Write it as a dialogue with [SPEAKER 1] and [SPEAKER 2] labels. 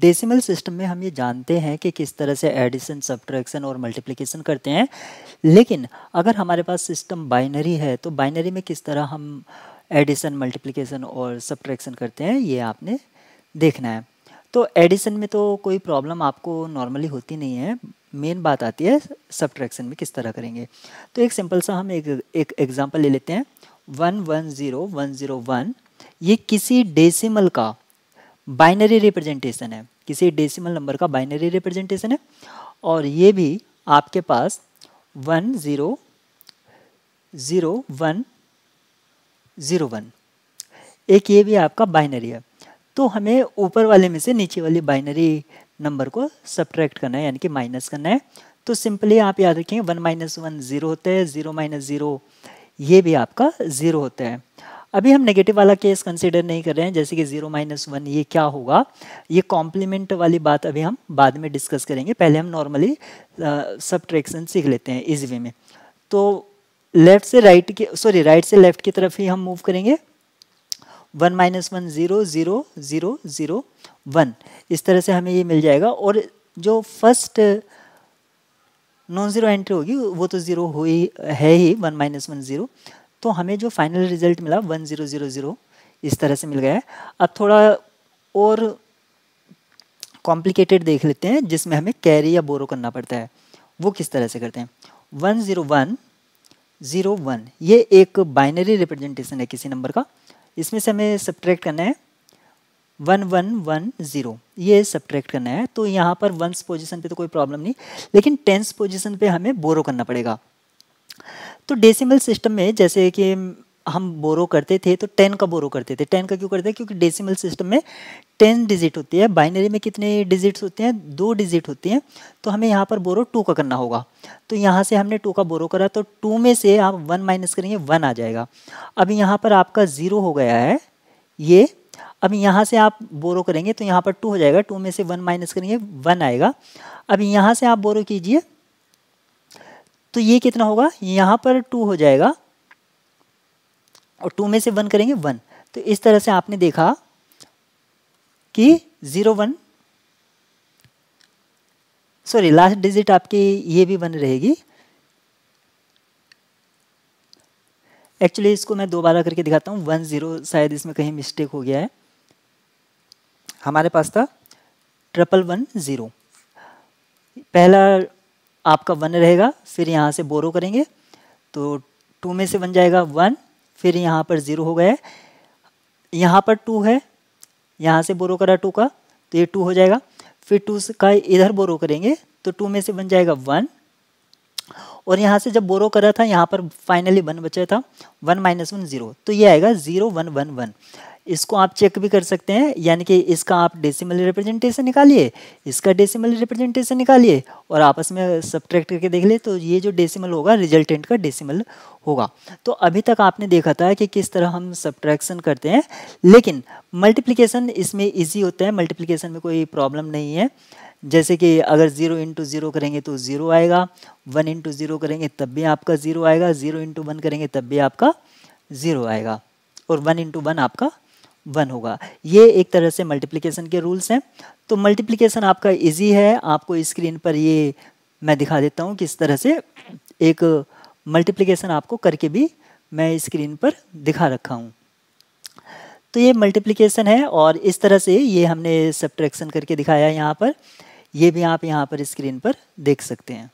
[SPEAKER 1] decimal system में हम ये जानते हैं कि किस तरह से एडिशन सब्ट्रैक्शन और मल्टीप्लिकेशन करते हैं लेकिन अगर हमारे पास सिस्टम बाइनरी है तो बाइनरी में किस तरह हम एडिशन मल्टीप्लिकेशन और सब्ट्रैक्शन करते हैं ये आपने देखना है तो एडिशन में तो कोई प्रॉब्लम आपको नॉर्मली होती नहीं है मेन बात आती है सब्ट्रैक्शन में किस तरह करेंगे तो एक सिंपल सा हम एक एक एग्जाम्पल ले लेते हैं one one zero one zero one ये किसी डेसिमल का बाइनरी रिप्रेजेंटेशन है किसी डेसिमल नंबर का बाइनरी रिप्रेजेंटेशन है और ये भी आपके पास one zero zero one zero one एक ये भी आपका बाइनरी है तो हमें ऊपर वाले में से नीचे वाली बाइनरी नंबर को सब्ट्रैक्ट करना है यानी कि माइनस करना है तो सिंपली आप याद रखें वन माइनस वन ज़ीरो होता है ज़ीरो माइनस ज़ीरो ये भी आपका ज़ीरो होता है अभी हम नेगेटिव वाला केस कंसिडर नहीं कर रहे हैं जैसे कि जीरो माइनस वन ये क्या होगा ये कॉम्प्लीमेंट वाली बात अभी हम बाद में डिस्कस करेंगे पहले हम नॉर्मली सब ट्रैक्शन सीख लेते हैं इस वे में तो लेफ्ट से राइट right के सॉरी राइट से लेफ्ट की तरफ ही हम मूव करेंगे one minus one zero zero zero zero one इस तरह से हमें ये मिल जाएगा और जो फर्स्ट नॉन ज़ीरो एंट्री होगी वो तो ज़ीरो हुई है ही वन माइनस वन ज़ीरो तो हमें जो फाइनल रिजल्ट मिला वन ज़ीरो ज़ीरो ज़ीरो इस तरह से मिल गया है अब थोड़ा और कॉम्प्लिकेटेड देख लेते हैं जिसमें हमें कैरी या बोरो करना पड़ता है वो किस तरह से करते हैं one zero one zero one ये एक बाइनरी रिप्रेजेंटेशन है किसी नंबर का इसमें से हमें सब्ट्रैक्ट करना है वन वन वन ज़ीरो ये सब्ट्रैक्ट करना है तो यहाँ पर वंस पोजीशन पे तो कोई प्रॉब्लम नहीं लेकिन टेंस पोजीशन पे हमें बोरो करना पड़ेगा तो डेसिमल सिस्टम में जैसे कि हम बोरो करते थे तो टेन का बोरो करते थे टेन का क्यों करते हैं क्योंकि डेसिमल सिस्टम में टेन डिजिट होती है बाइनरी में कितने डिजिट्स होते हैं दो डिजिट होती हैं तो हमें यहाँ पर बोरो टू का करना होगा तो यहाँ से हमने टू का बोरो करा तो टू में से आप वन माइनस करेंगे वन आ जाएगा अभी यहाँ पर आपका ज़ीरो हो गया है ये अब यहाँ से आप बोरो करेंगे तो यहाँ पर टू हो जाएगा टू में से वन माइनस करेंगे वन आएगा अब यहाँ से आप बोरो कीजिए तो ये कितना होगा यहाँ पर टू हो जाएगा और टू में से वन करेंगे वन तो इस तरह से आपने देखा कि zero one sorry last digit आपकी ये भी वन रहेगी एक्चुअली इसको मैं दोबारा करके दिखाता हूँ वन ज़ीरो शायद इसमें कहीं मिस्टेक हो गया है हमारे पास था ट्रिपल वन ज़ीरो पहला आपका वन रहेगा फिर यहाँ से बोरो करेंगे तो टू में से बन जाएगा वन फिर यहाँ पर ज़ीरो हो गया यहाँ पर टू है यहाँ से बोरो करा टू का तो ये टू हो जाएगा फिर टू का इधर बोरो करेंगे तो टू में से बन जाएगा वन और यहाँ से जब बोरो करा था यहाँ पर फाइनली वन बचा था वन माइनस वन ज़ीरो तो ये आएगा ज़ीरो वन वन वन इसको आप चेक भी कर सकते हैं यानी कि इसका आप डेसिमल रिप्रेजेंटेशन निकालिए इसका डेसिमल रिप्रेजेंटेशन निकालिए और आपस में सब्ट्रैक्ट करके देख लिए तो ये जो डेसिमल होगा रिजल्टेंट का डेसिमल होगा तो अभी तक आपने देखा था कि किस तरह हम सब्ट्रैक्शन करते हैं लेकिन मल्टीप्लीकेशन इसमें ईजी होता है मल्टीप्लीकेशन में कोई प्रॉब्लम नहीं है जैसे कि अगर ज़ीरो इंटू ज़ीरो करेंगे तो ज़ीरो आएगा वन इंटू ज़ीरो करेंगे तब भी आपका ज़ीरो आएगा ज़ीरो इंटू वन करेंगे तब भी आपका ज़ीरो आएगा और वन इंटू वन आपका वन होगा ये एक तरह से मल्टीप्लिकेशन के रूल्स हैं तो मल्टीप्लिकेशन आपका इजी है आपको स्क्रीन पर ये मैं दिखा देता हूँ किस तरह से एक मल्टीप्लिकेशन आपको करके भी मैं स्क्रीन पर दिखा रखा हूँ तो ये मल्टीप्लिकेशन है और इस तरह से ये हमने सब्ट्रैक्शन करके दिखाया है यहाँ पर ये भी आप यहाँ पर स्क्रीन पर देख सकते हैं